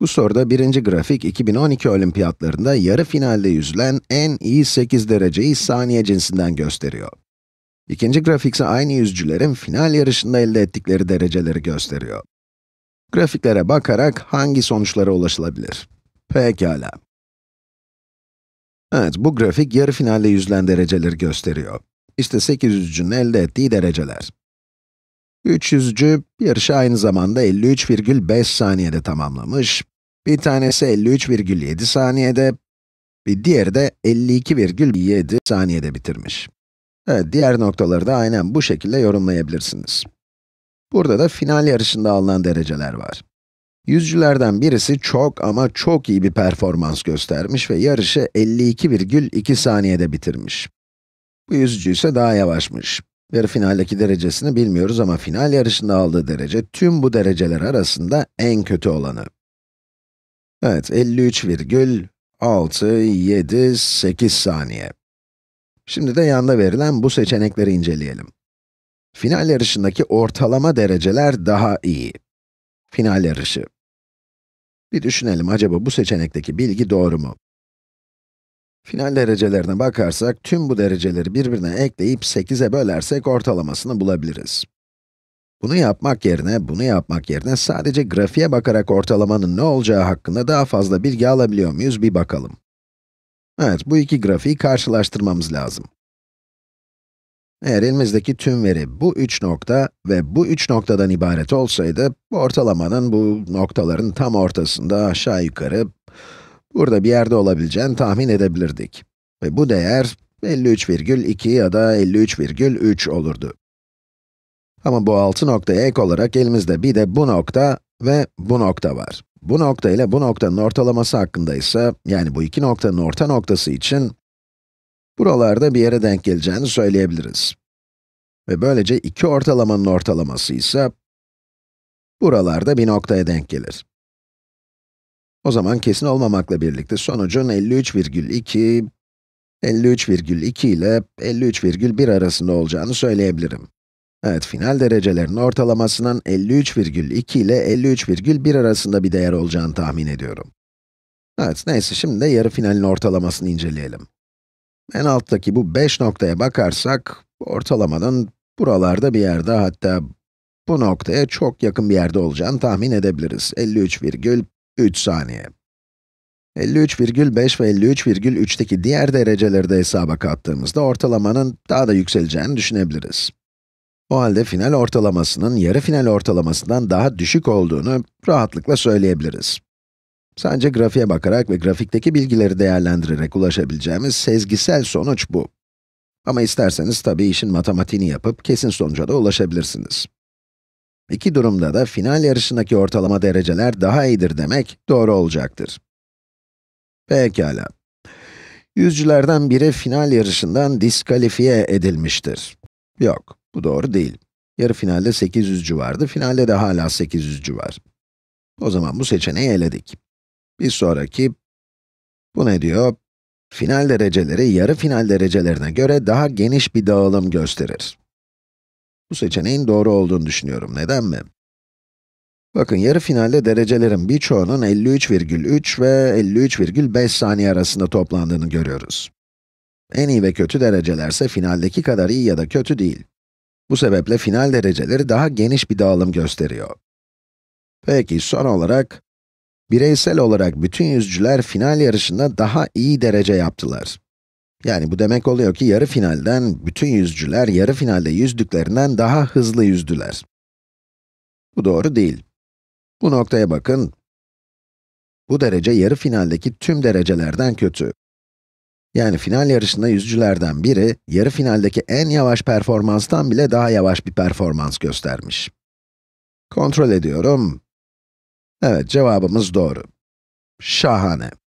Bu soruda birinci grafik 2012 olimpiyatlarında yarı finalde yüzülen en iyi 8 dereceyi saniye cinsinden gösteriyor. İkinci grafik ise aynı yüzücülerin final yarışında elde ettikleri dereceleri gösteriyor. Grafiklere bakarak hangi sonuçlara ulaşılabilir? Pekala. Evet, bu grafik yarı finalde yüzülen dereceleri gösteriyor. İşte 8 yüzücünün elde ettiği dereceler. 3 yüzücü yarışı aynı zamanda 53,5 saniyede tamamlamış. Bir tanesi 53,7 saniyede, bir diğeri de 52,7 saniyede bitirmiş. Evet, diğer noktaları da aynen bu şekilde yorumlayabilirsiniz. Burada da final yarışında alınan dereceler var. Yüzcülerden birisi çok ama çok iyi bir performans göstermiş ve yarışı 52,2 saniyede bitirmiş. Bu yüzücü ise daha yavaşmış. Yarı finaldeki derecesini bilmiyoruz ama final yarışında aldığı derece tüm bu dereceler arasında en kötü olanı. Evet, 53,678 saniye. Şimdi de yanda verilen bu seçenekleri inceleyelim. Final yarışındaki ortalama dereceler daha iyi. Final yarışı. Bir düşünelim, acaba bu seçenekteki bilgi doğru mu? Final derecelerine bakarsak, tüm bu dereceleri birbirine ekleyip 8'e bölersek ortalamasını bulabiliriz. Bunu yapmak yerine, bunu yapmak yerine sadece grafiğe bakarak ortalamanın ne olacağı hakkında daha fazla bilgi alabiliyor muyuz bir bakalım. Evet, bu iki grafiği karşılaştırmamız lazım. Eğer elimizdeki tüm veri bu üç nokta ve bu üç noktadan ibaret olsaydı, bu ortalamanın bu noktaların tam ortasında aşağı yukarı burada bir yerde olabileceğini tahmin edebilirdik. Ve bu değer 53,2 ya da 53,3 olurdu. Ama bu altı noktaya ek olarak elimizde bir de bu nokta ve bu nokta var. Bu nokta ile bu noktanın ortalaması hakkında ise, yani bu iki noktanın orta noktası için, buralarda bir yere denk geleceğini söyleyebiliriz. Ve böylece iki ortalamanın ortalaması ise, buralarda bir noktaya denk gelir. O zaman kesin olmamakla birlikte sonucun 53,2, 53,2 ile 53,1 arasında olacağını söyleyebilirim. Evet, final derecelerin ortalamasının 53,2 ile 53,1 arasında bir değer olacağını tahmin ediyorum. Evet, neyse şimdi de yarı finalin ortalamasını inceleyelim. En alttaki bu 5 noktaya bakarsak, ortalamanın buralarda bir yerde hatta bu noktaya çok yakın bir yerde olacağını tahmin edebiliriz. 53,3 saniye. 53,5 ve 53,3'teki diğer dereceleri de hesaba kattığımızda ortalamanın daha da yükseleceğini düşünebiliriz. O halde final ortalamasının yarı final ortalamasından daha düşük olduğunu rahatlıkla söyleyebiliriz. Sence grafiğe bakarak ve grafikteki bilgileri değerlendirerek ulaşabileceğimiz sezgisel sonuç bu. Ama isterseniz tabii işin matematiğini yapıp kesin sonuca da ulaşabilirsiniz. İki durumda da final yarışındaki ortalama dereceler daha iyidir demek doğru olacaktır. Pekala. Yüzcülerden biri final yarışından diskalifiye edilmiştir. Yok, bu doğru değil. Yarı finalde 800'cü vardı, finalde de hala 800 civar. O zaman bu seçeneği eledik. Bir sonraki, bu ne diyor? Final dereceleri yarı final derecelerine göre daha geniş bir dağılım gösterir. Bu seçeneğin doğru olduğunu düşünüyorum. Neden mi? Bakın yarı finalde derecelerin birçoğunun 53,3 ve 53,5 saniye arasında toplandığını görüyoruz. En iyi ve kötü derecelerse finaldeki kadar iyi ya da kötü değil. Bu sebeple final dereceleri daha geniş bir dağılım gösteriyor. Peki son olarak, bireysel olarak bütün yüzücüler final yarışında daha iyi derece yaptılar. Yani bu demek oluyor ki yarı finalden bütün yüzücüler yarı finalde yüzdüklerinden daha hızlı yüzdüler. Bu doğru değil. Bu noktaya bakın. Bu derece yarı finaldeki tüm derecelerden kötü. Yani final yarışında yüzücülerden biri, yarı finaldeki en yavaş performanstan bile daha yavaş bir performans göstermiş. Kontrol ediyorum. Evet, cevabımız doğru. Şahane.